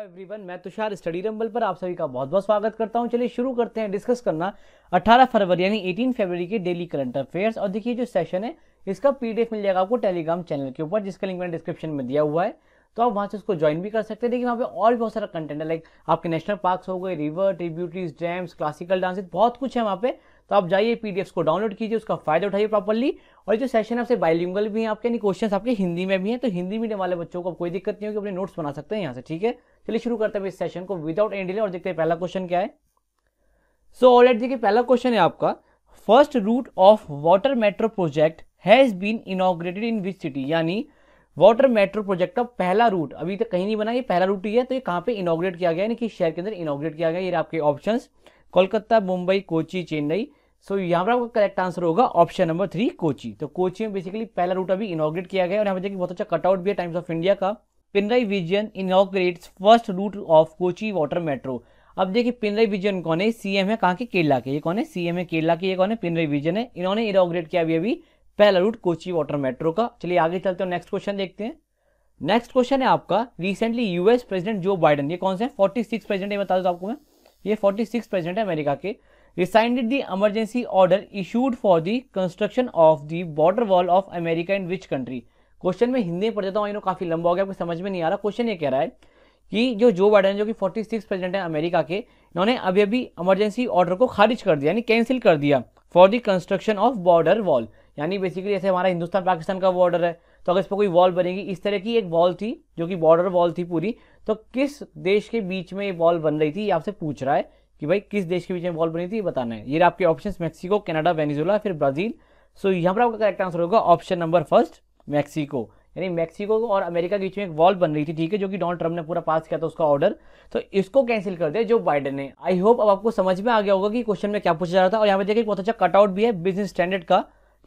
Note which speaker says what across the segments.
Speaker 1: Everyone मैं Tushar study rumble पर आप सभी का बहुत बहुत स्वागत करता हूं चलिए शुरू करते हैं डिस्कस करना 18 फरवरी यानी 18 फरवरी के डेली करंट अफेयर्स और देखिए जो सेशन है इसका पीडीएफ मिल जाएगा आपको टेलीग्राम चैनल के ऊपर जिसका लिंक मैंने डिस्क्रिप्शन में दिया हुआ है तो आप वहाँ से उसको ज्वाइन भी कर सकते हैं देखिए वहाँ पर और भी बहुत सारा कंटेंट है लाइक आपके नेशनल पार्क्स हो गए river tributaries dams classical dances बहुत कुछ है वहाँ पे तो आप जाइए पीडीएफ को डाउनलोड कीजिए उसका फायदा उठाइए प्रॉपरली और जो सेशन आपसे बाइलिंगल भी हैं आपके यानी क्वेश्चन आपके हिंदी में भी हैं तो हिंदी मीडियम वाले बच्चों को कोई दिक्कत नहीं होगी अपने नोट्स बना सकते हैं यहाँ से ठीक है चलिए शुरू करते हैं इस सेशन को विदाउट एनी डिले और देखते हैं पहला क्वेश्चन क्या है सो ऑल देखिए पहला क्वेश्चन है आपका first route of water metro project has been inaugurated in which city यानी वाटर मेट्रो प्रोजेक्ट का पहला रूट अभी तक कहीं नहीं बना ये पहला रूट ही है तो ये कहाँ पे इनोग्रेट किया गया यानी कि शहर के अंदर इनोग्रेट किया गया ये आपके option Kolkata Mumbai Kochi Chennai so so, यहाँ पर आपका करेक्ट आंसर होगा ऑप्शन नंबर थ्री कोची तो कोची में बेसिकली पहला रूट अभी इनोग्रेट किया गया और यहाँ पर देखिए बहुत अच्छा कटआउट भी है टाइम्स ऑफ इंडिया का Pinarayi Vijayan inaugurates first route of Kochi water metro अब देखिए पिनराई विजन कौन है सीएम है कहाँ के केरला के ये कौन है सीएम है केरला के ये कौन है पिनराई विजन है इन्होंने इनॉग्रेट किया अभी अभी पहला रूट कोची वाटर मेट्रो का चलिए आगे चलते हैं नेक्स्ट क्वेश्चन देखते हैं नेक्स्ट क्वेश्चन है आपका recently US president Joe Biden ये कौन से फोर्टी सिक्स प्रेसिडेंट है बता दूँ आपको मैं ये फोर्टी सिक्स प्रेसिडेंट है अमेरिका के rescinded the emergency order issued for the construction of the border wall of America in which country question में हिंदी में पढ़ जाता हूँ इन्हों काफ़ी लंबा हो गया आपको समझ में नहीं आ रहा क्वेश्चन ये कह रहा है कि जो जो बाइडन जो कि 46 प्रेसिडेंट है अमेरिका के इन्होंने अभी अभी इमरजेंसी ऑर्डर को खारिज कर दिया यानी कैंसिल कर दिया for the construction of border wall यानी बेसिकली जैसे हमारा हिंदुस्तान पाकिस्तान का बॉर्डर है तो अगर इस पर कोई वॉल बनेगी इस तरह की एक वॉल थी जो कि बॉर्डर वॉल थी पूरी तो किस देश के बीच में ये वॉल बन रही थी ये आपसे पूछ रहा है कि भाई किस देश के बीच में वॉल बनी थी ये बताना है ये आपके ऑप्शन मेक्सिको कनाडा वेनेजुला फिर ब्राजील सो यहाँ पर आपका करेक्ट आंसर होगा ऑप्शन नंबर फर्स्ट मैक्सिको यानी मैक्सिको और अमेरिका के बीच में एक वॉल बन रही थी ठीक है जो कि डोनाल्ड ट्रंप ने पूरा पास किया था उसका ऑर्डर तो इसको कैंसिल कर दिया जो बाइडन ने आई होप अब आपको समझ में आ गया होगा कि क्वेश्चन में क्या पूछा जा रहा था और यहाँ पे देखिए बहुत अच्छा कटआउट भी है बिजनेस स्टैंडर्ड का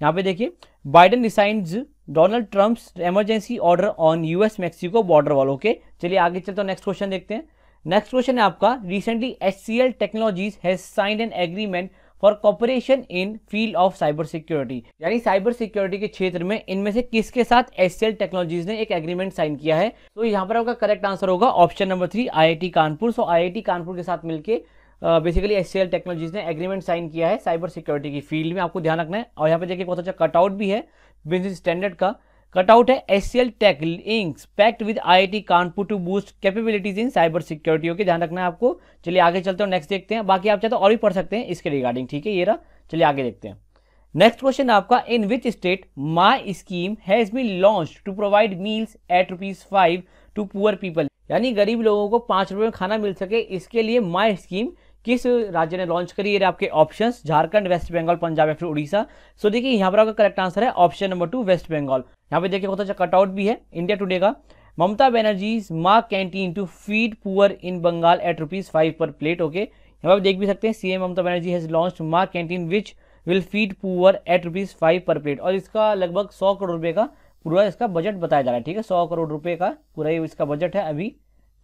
Speaker 1: यहाँ पे देखिए Biden rescinds Donald Trump emergency order on US Mexico border वालों के चलिए आगे चलते हैं नेक्स्ट क्वेश्चन देखते हैं नेक्स्ट क्वेश्चन है आपका recently S C L technologies has signed an agreement for cooperation in field of cyber security यानी साइबर सिक्योरिटी के क्षेत्र में इनमें से किसके साथ एस टेक्नोलॉजीज ने एक एग्रीमेंट साइन किया है तो यहाँ पर आपका करेक्ट आंसर होगा option number three I Kanpur so I Kanpur के साथ मिलकर बेसिकली एस टेक्नोलॉजीज ने एग्रीमेंट साइन किया है साइबर सिक्योरिटी की फील्ड में आपको ध्यान रखना है और यहाँ पर देखिए बहुत अच्छा कटआउट भी है बिजनेस स्टैंडर्ड का कटआउट है S C L tech inks pact with I I T Kanpur to boost capabilities in cyber security okay ध्यान रखना है आपको चलिए आगे चलते हैं नेक्स्ट देखते हैं बाकी आप चाहते तो और भी पढ़ सकते हैं इसके रिगार्डिंग ठीक है ये रहा चलिए आगे देखते हैं नेक्स्ट क्वेश्चन आपका in which state Maa scheme has been launched to provide meals at rupees five to poor people यानी गरीब लोगों को पांच रुपए में खाना मिल सके इसके लिए माई स्कीम किस राज्य ने लॉन्च करी है आपके ऑप्शंस झारखंड वेस्ट बंगाल पंजाब या फिर उड़ीसा सो देखिए यहाँ पर आपका करेक्ट आंसर है option number two West Bengal यहाँ पे देखिए बहुत अच्छा कटआउट भी है इंडिया टुडे का Mamata Banerjee Maa canteen to feed poor in Bengal at rupees five per plate okay यहाँ पर देख भी सकते हैं CM Mamata Banerjee has launched Maa canteen which will feed poor at rupees five per plate और इसका लगभग सौ करोड़ रुपये का पूरा इसका बजट बताया जा रहा है ठीक है सौ करोड़ रुपये का पूरा इसका बजट है अभी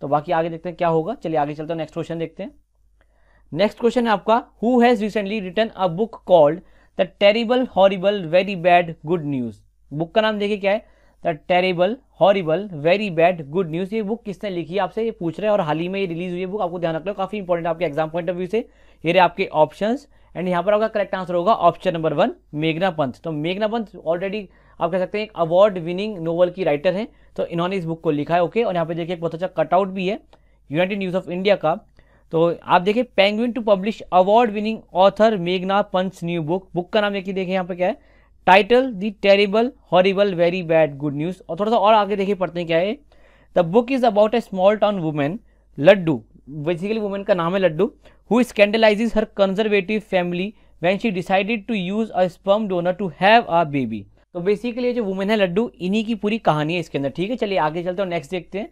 Speaker 1: तो बाकी आगे देखते हैं क्या होगा चलिए आगे चलते हैं नेक्स्ट क्वेश्चन देखते हैं नेक्स्ट क्वेश्चन है आपका who has recently written a book called the terrible horrible very bad good news book का नाम देखिए क्या है the terrible horrible very bad good news ये बुक किसने लिखी है आपसे ये पूछ रहे हैं और हाल ही में ये रिलीज हुई है बुक आपको ध्यान रखना काफ़ी इंपॉर्टेंट आपके एग्जाम पॉइंट ऑफ व्यू से ये रहे आपके ऑप्शन एंड यहाँ पर आपका करेक्ट आंसर होगा ऑप्शन नंबर वन मेघना पंथ तो मेघना पंथ ऑलरेडी आप कह सकते हैं एक अवार्ड विनिंग नोवल की राइटर हैं तो इन्होंने इस बुक को लिखा है ओके okay? और यहाँ पे देखिए एक बहुत अच्छा कटआउट भी है यूनाइटेड न्यूज़ ऑफ इंडिया का तो आप देखिए Penguin to publish award winning author मेघना पंच न्यू बुक बुक का नाम देखिए देखिए यहाँ पे क्या है title the terrible horrible very bad good news और थोड़ा सा और आगे देखिए पढ़ते हैं क्या है the book is about a small town women Laddoo basically women का नाम है Laddoo who scandalise her conservative family when she decided to use a sperm donor to have a baby तो बेसिकली जो वुमेन है लड्डू इन्हीं की पूरी कहानी है इसके अंदर ठीक है चलिए आगे चलते हैं नेक्स्ट देखते हैं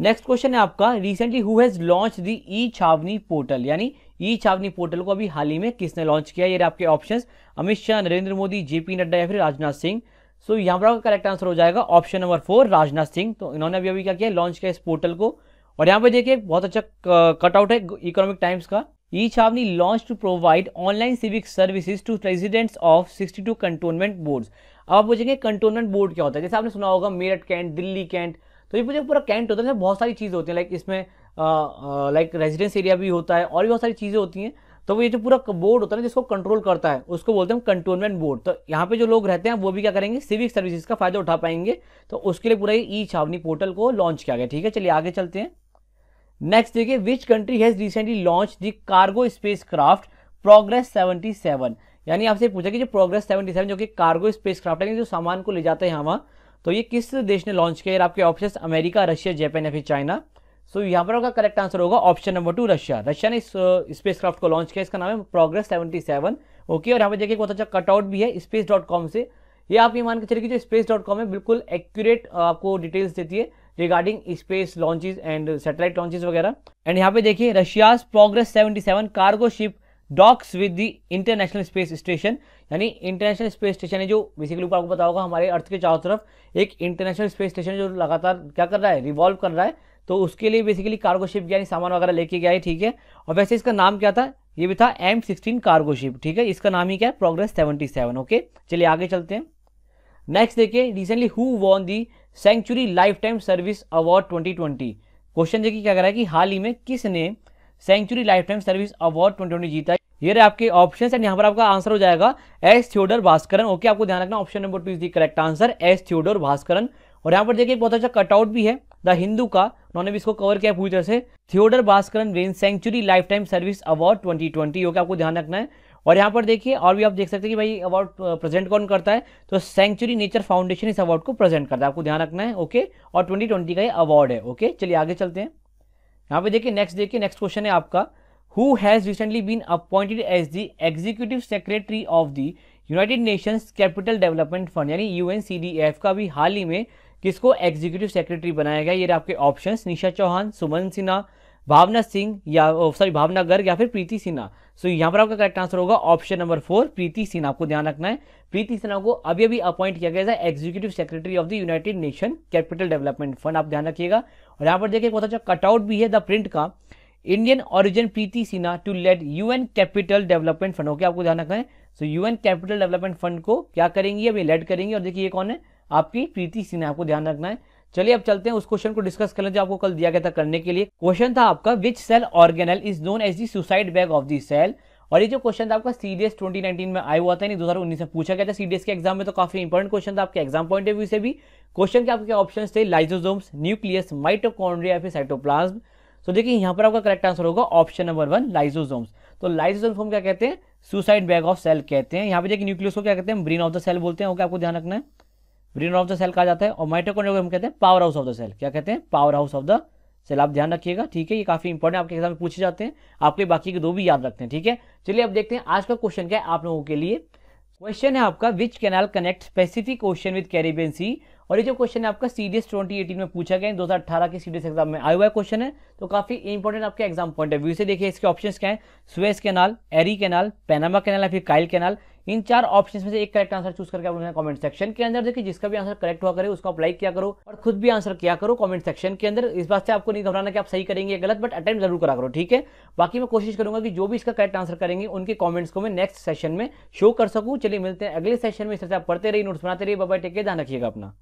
Speaker 1: नेक्स्ट क्वेश्चन है आपका recently who has launched the E Chhawani portal यानी ई छावनी पोर्टल को अभी हाल ही में किसने लॉन्च किया ये आपके ऑप्शंस अमित शाह नरेंद्र मोदी जेपी नड्डा या फिर राजनाथ सिंह सो so, यहाँ पर आपका करेक्ट आंसर हो जाएगा option number four Rajnath Singh तो इन्होंने अभी अभी क्या किया लॉन्च किया इस पोर्टल को और यहाँ पर देखिए बहुत अच्छा कटआउट है इकोनॉमिक टाइम्स का E Chhawani launch to provide online civic services to residents of to cantonment board अब आप पूछेंगे कंटोनमेंट बोर्ड क्या होता है जैसे आपने सुना होगा मेरठ कैंट दिल्ली कैंट तो ये मुझे पूरा कैंट होता है बहुत सारी चीज़ें होती हैं लाइक इसमें लाइक रेजिडेंस एरिया भी होता है और भी बहुत सारी चीज़ें होती हैं तो वो ये जो पूरा बोर्ड होता है ना जिसको कंट्रोल करता है उसको बोलते हैं कंटोनमेंट बोर्ड तो यहाँ पे जो लोग रहते हैं वो भी क्या करेंगे सिविक सर्विसेज का फायदा उठा पाएंगे तो उसके लिए पूरा ये ई छावनी पोर्टल को लॉन्च किया गया ठीक है चलिए आगे चलते हैं नेक्स्ट देखिए which country has recently launch the cargo spacecraft progress seventy यानी आपसे पूछा कि जो प्रोग्रेस सेवेंटी सेवन जो कि कार्गो स्पेस क्राफ्ट है जो सामान को ले जाते हैं वहाँ तो ये किस देश ने लॉन्च किया आपके ऑप्शन अमेरिका रशिया जापान या फिर चाइना सो यहाँ पर आपका करेक्ट आंसर होगा option number two Russia Russia ने इस स्पेस uh, क्राफ्ट को लॉन्च किया इसका नाम है प्रोग्रेस सेवेंटी सेवन ओके और यहाँ पर देखिए बहुत अच्छा कटआउट भी है स्पेस डॉट कॉम से ये आप ये मान के चलिए कि जो स्पेस डॉट कॉम है बिल्कुल एक्यूरेट uh, आपको डिटेल्स देती है regarding space launches and satellite launches वगैरह एंड यहाँ पे देखिए Russia's progress seventy seven cargo ship docks with the international space station यानी इंटरनेशनल स्पेस स्टेशन है जो बेसिकली ऊपर आपको पता हमारे अर्थ के चारों तरफ एक इंटरनेशनल स्पेस स्टेशन जो लगातार क्या कर रहा है रिवॉल्व कर रहा है तो उसके लिए बेसिकली कार्गोशिप यानी सामान वगैरह लेके गया है ठीक है और वैसे इसका नाम क्या था ये भी था एम सिक्सटीन कार्गोशिप ठीक है इसका नाम ही क्या है प्रोग्रेस सेवेंटी सेवन ओके चलिए आगे चलते हैं नेक्स्ट देखिए recently who won the century lifetime service award twenty twenty question देखिए क्या कर रहा है कि हाल ही में किसने century lifetime service award twenty twenty जीता ये रहे आपके ऑप्शन एंड यहाँ पर आपका आंसर हो जाएगा एस थियोडर भास्करन ओके आपको ध्यान रखना option number two is the correct answer S Theodore Bhaskaran और यहाँ पर देखिए बहुत अच्छा कटआउट भी है द हिंदू का उन्होंने भी इसको कवर किया पूरी तरह से Theodore Bhaskaran won century lifetime service award twenty twenty okay आपको ध्यान रखना है और यहाँ पर देखिए और भी आप देख सकते हैं कि भाई अवार्ड प्रेजेंट कौन करता है तो सेंचुरी नेचर फाउंडेशन इस अवार्ड को प्रेजेंट करता है आपको ध्यान रखना है ओके और ट्वेंटी ट्वेंटी का ये अवार्ड है ओके चलिए आगे चलते हैं यहाँ पे देखिए नेक्स्ट देखिए नेक्स्ट क्वेश्चन है आपका who has recently been appointed as the executive secretary of the United Nations capital development fund यानी यू e का भी हाल ही में किसको एग्जीक्यूटिव सेक्रेटरी बनाया गया ये आपके ऑप्शंस निशा चौहान सुमन सिन्हा भावना सिंह या सॉरी भावना गर्ग या फिर प्रीति सिन्हा सो so, यहाँ पर आपका करेक्ट आंसर होगा option number four Preeti Sinha आपको ध्यान रखना है प्रीति सिन्हा को अभी अभी अपॉइंट किया गया था executive secretary of the United Nation capital development fund आप ध्यान रखिएगा और यहाँ पर देखिए बहुत अच्छा कटआउट भी है द प्रिंट का Indian origin Preeti Sinha to lead UN capital development fund okay आपको ध्यान रखना है so UN capital development fund को क्या करेंगी अभी लेड करेंगी और देखिए ये कौन है आपकी प्रीति सिन्हा आपको ध्यान रखना है चलिए अब चलते हैं उस क्वेश्चन को डिस्कस कर लें जो आपको कल दिया गया था करने के लिए क्वेश्चन था आपका which cell organelle is known as the suicide bag of the cell और ये जो क्वेश्चन था आपका सीडीएस 2019 में आया हुआ था नहीं उन्नीस में पूछा गया था सीडीएस के एग्जाम में तो काफी इंपॉर्टेंट क्वेश्चन था आपके एग्जाम पॉइंट ऑफ व्यू से भी क्वेश्चन के आपके ऑप्शन थे लाइजोजोम्स न्यूक्लियस माइटोकॉन्ड्रिया फिर साइटोप्लाज्म तो देखिए यहां पर आपका करेक्ट आंसर होगा ऑप्शन नंबर वन लाइजोजोम्स तो लाइजोजोम को हम क्या कहते हैं सुसाइड बैग ऑफ सेल कहते हैं यहां पर देखिए न्यूक्लियस को क्या कहते हैं ब्रेन ऑफ द सेल बोलते हैं ओके आपको ध्यान रखना है ब्रेन ऑफ द सेल कहा जाता है और माइटोकॉन्ड्रिया को हम कहते हैं powerhouse of the cell क्या कहते हैं powerhouse of the cell आप ध्यान रखिएगा ठीक है ये काफी इंपॉर्टेंट आपके एग्जाम में पूछे जाते हैं आपके बाकी के दो भी याद रखते हैं ठीक है चलिए अब देखते हैं आज का क्वेश्चन क्या है आप लोगों के लिए क्वेश्चन है आपका which canal connect Pacific ocean with Caribbean sea और ये जो क्वेश्चन है आपका सीडीएस 2018 में पूछा गया 2018 के सीडीएस एग्जाम में आया हुआ क्वेश्चन है तो काफी इंपॉर्टेंट आपके एग्जाम पॉइंट ऑफ व्यू से देखिए इसके ऑप्शन क्या है Suez canal Erie canal Panama canal या फिर काइल कैनाल इन चार ऑप्शन में से एक करेक्ट आंसर चूज करके आप कमेंट सेक्शन के अंदर देखिए जिसका भी आंसर करेक्ट हुआ करे उसको आप किया करो और खुद भी आंसर किया करो कमेंट सेक्शन के अंदर इस बात से आपको नहीं घबराना कि आप सही करेंगे या गलत बट अटेम्प्ट जरूर करा करो ठीक है बाकी मैं कोशिश करूंगा कि जो भी इसका करेक्ट आंसर करेंगे उनके कॉमेंट्स को मैं नेक्स्ट सेशन में शो कर सकूँ चलिए मिलते हैं अगले सेशन में इस तरह से आप पढ़ते रहिए नोट्स बनाते रहिए बाबा टेके ध्यान रखिएगा अपना